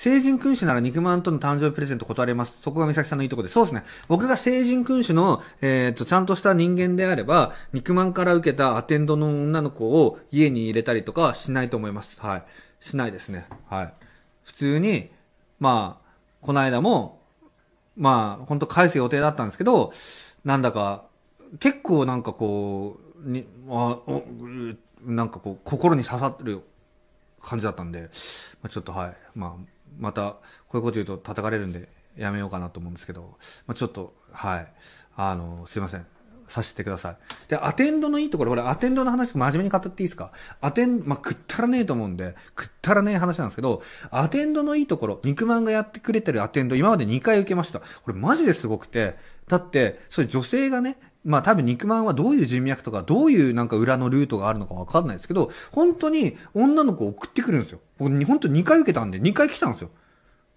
成人君主なら肉まんとの誕生日プレゼント断れます。そこが美咲さんのいいとこです。そうですね。僕が成人君主の、えっ、ー、と、ちゃんとした人間であれば、肉まんから受けたアテンドの女の子を家に入れたりとかしないと思います。はい。しないですね。はい。普通に、まあ、この間も、まあ、本当返す予定だったんですけど、なんだか、結構なんかこう、に、あ、お、なんかこう、心に刺さってる感じだったんで、まあ、ちょっとはい、まあ、またこういうこと言うと叩かれるんでやめようかなと思うんですけど、まあ、ちょっと、はい。あの、すいません。さしてください。で、アテンドのいいところ、これアテンドの話真面目に語っていいですかアテン、まあ、くったらねえと思うんで、くったらねえ話なんですけど、アテンドのいいところ、肉まんがやってくれてるアテンド、今まで2回受けました。これマジですごくて、だって、それ女性がね、まあ多分肉まんはどういう人脈とか、どういうなんか裏のルートがあるのかわかんないですけど、本当に女の子を送ってくるんですよ。僕、本当2回受けたんで、2回来たんですよ。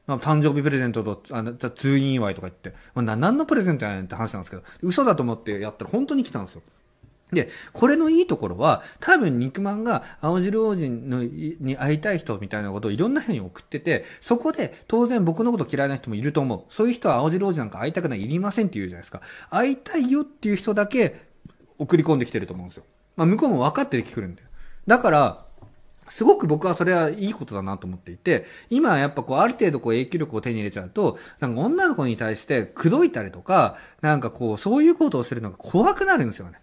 誕生日プレゼントと、あの、通院祝いとか言って、まあ、何のプレゼントやねんって話なんですけど、嘘だと思ってやったら本当に来たんですよ。で、これのいいところは、多分肉まんが青汁王子のに会いたい人みたいなことをいろんな人に送ってて、そこで当然僕のこと嫌いな人もいると思う。そういう人は青汁王子なんか会いたくない、いりませんって言うじゃないですか。会いたいよっていう人だけ送り込んできてると思うんですよ。まあ向こうも分かってきてるんだよ。だから、すごく僕はそれはいいことだなと思っていて、今やっぱこうある程度こう影響力を手に入れちゃうと、なんか女の子に対して口説いたりとか、なんかこうそういうことをするのが怖くなるんですよね。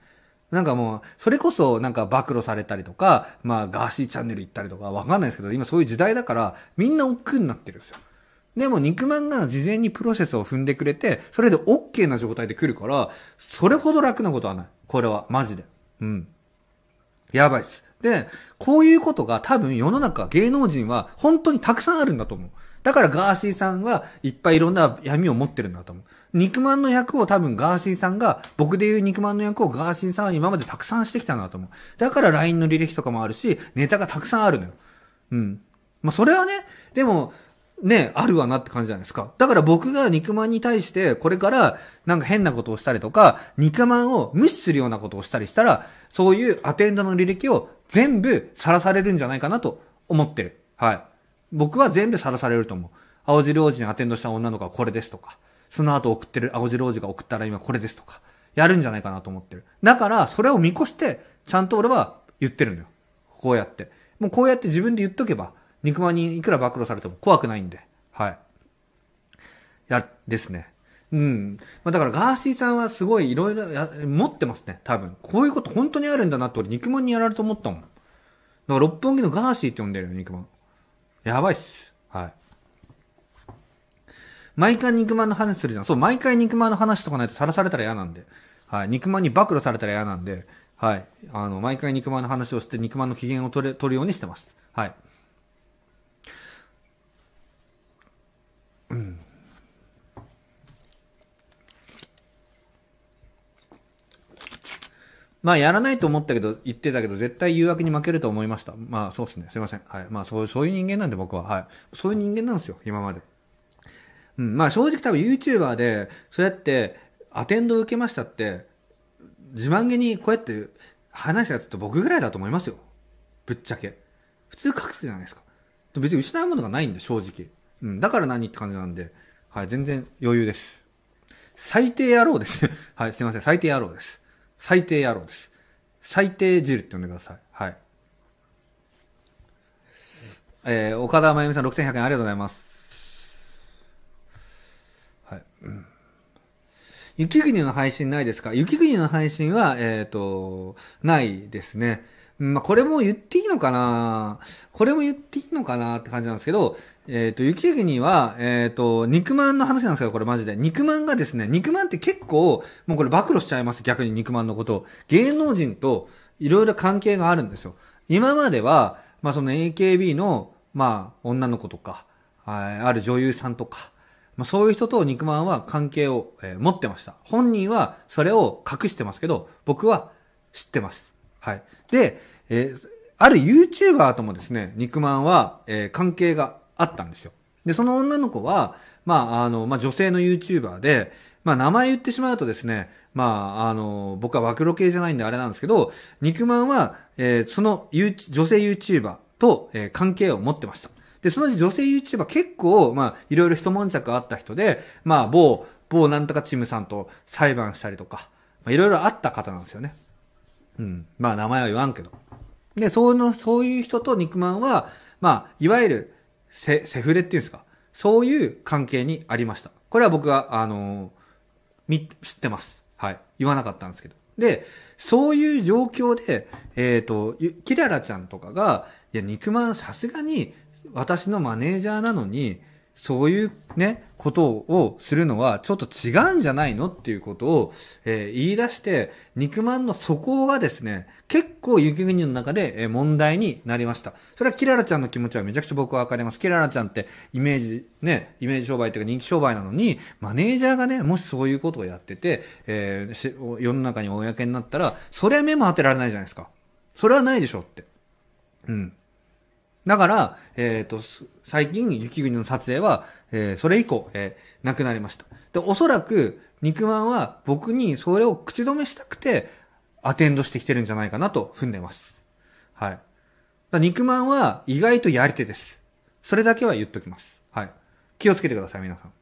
なんかもう、それこそなんか暴露されたりとか、まあガーシーチャンネル行ったりとかわかんないですけど、今そういう時代だから、みんな億劫になってるんですよ。でも肉まんが事前にプロセスを踏んでくれて、それで OK な状態で来るから、それほど楽なことはない。これは、マジで。うん。やばいっす。で、こういうことが多分世の中芸能人は本当にたくさんあるんだと思う。だからガーシーさんはいっぱいいろんな闇を持ってるんだと思う。肉まんの役を多分ガーシーさんが、僕で言う肉まんの役をガーシーさんは今までたくさんしてきたなと思う。だから LINE の履歴とかもあるし、ネタがたくさんあるのよ。うん。まあ、それはね、でも、ね、あるわなって感じじゃないですか。だから僕が肉まんに対してこれからなんか変なことをしたりとか、肉まんを無視するようなことをしたりしたら、そういうアテンドの履歴を全部さらされるんじゃないかなと思ってる。はい。僕は全部晒されると思う。青汁王子にアテンドした女の子はこれですとか、その後送ってる青汁王子が送ったら今これですとか、やるんじゃないかなと思ってる。だから、それを見越して、ちゃんと俺は言ってるのよ。こうやって。もうこうやって自分で言っとけば、肉まんにいくら暴露されても怖くないんで。はい。や、ですね。うん。まあ、だからガーシーさんはすごいいろいろ持ってますね、多分。こういうこと本当にあるんだなって俺肉まんにやられると思ったもん。だから六本木のガーシーって呼んでるよ、肉まん。やばいっす。はい。毎回肉まんの話するじゃん。そう、毎回肉まんの話とかないとさらされたら嫌なんで。はい。肉まんに暴露されたら嫌なんで、はい。あの、毎回肉まんの話をして肉まんの機嫌を取れ、取るようにしてます。はい。まあ、やらないと思ったけど、言ってたけど、絶対誘惑に負けると思いました。まあ、そうですね。すいません。はい。まあ、そう、そういう人間なんで僕は。はい。そういう人間なんですよ、今まで。うん。まあ、正直多分 YouTuber で、そうやって、アテンド受けましたって、自慢げにこうやって話したやつって僕ぐらいだと思いますよ。ぶっちゃけ。普通隠すじゃないですか。別に失うものがないんで、正直。うん。だから何って感じなんで、はい。全然余裕です。最低野郎です。はい。すいません。最低野郎です。最低野郎です。最低汁って呼んでください。はい。えー、岡田真由美さん6100円ありがとうございます。はい。うん雪国の配信ないですか雪国の配信は、えっ、ー、と、ないですね。まあ、これも言っていいのかなこれも言っていいのかなって感じなんですけど、えっ、ー、と、雪国は、えっ、ー、と、肉まんの話なんですけど、これマジで。肉まんがですね、肉まんって結構、もうこれ暴露しちゃいます、逆に肉まんのこと。芸能人といろいろ関係があるんですよ。今までは、まあ、その AKB の、まあ、女の子とか、ある女優さんとか、まあ、そういう人と肉まんは関係を、えー、持ってました。本人はそれを隠してますけど、僕は知ってます。はい。で、えー、ある YouTuber ともですね、肉まんは、えー、関係があったんですよ。で、その女の子は、まあ、あの、まあ、女性の YouTuber で、まあ、名前言ってしまうとですね、まあ、あの、僕は暴露系じゃないんであれなんですけど、肉まんは、えー、その、女性 YouTuber と、えー、関係を持ってました。で、その女性 YouTuber 結構、まあ、いろいろ一悶着あった人で、まあ、某、某なんとかチームさんと裁判したりとか、まあ、いろいろあった方なんですよね。うん。まあ名前は言わんけど。で、その、そういう人と肉まんは、まあ、いわゆるセ、セフレっていうんですか。そういう関係にありました。これは僕は、あのー、み、知ってます。はい。言わなかったんですけど。で、そういう状況で、えっ、ー、と、キララちゃんとかが、いや、肉まんさすがに、私のマネージャーなのに、そういうね、ことをするのはちょっと違うんじゃないのっていうことを、えー、言い出して、肉まんの底がですね、結構雪国の中で、え問題になりました。それはキララちゃんの気持ちはめちゃくちゃ僕はわかります。キララちゃんってイメージ、ね、イメージ商売というか人気商売なのに、マネージャーがね、もしそういうことをやってて、えー、世の中に公になったら、それは目も当てられないじゃないですか。それはないでしょって。うん。だから、えっ、ー、と、最近、雪国の撮影は、えー、それ以降、えー、なくなりました。で、おそらく、肉まんは僕にそれを口止めしたくて、アテンドしてきてるんじゃないかなと踏んでます。はい。だ肉まんは意外とやり手です。それだけは言っときます。はい。気をつけてください、皆さん。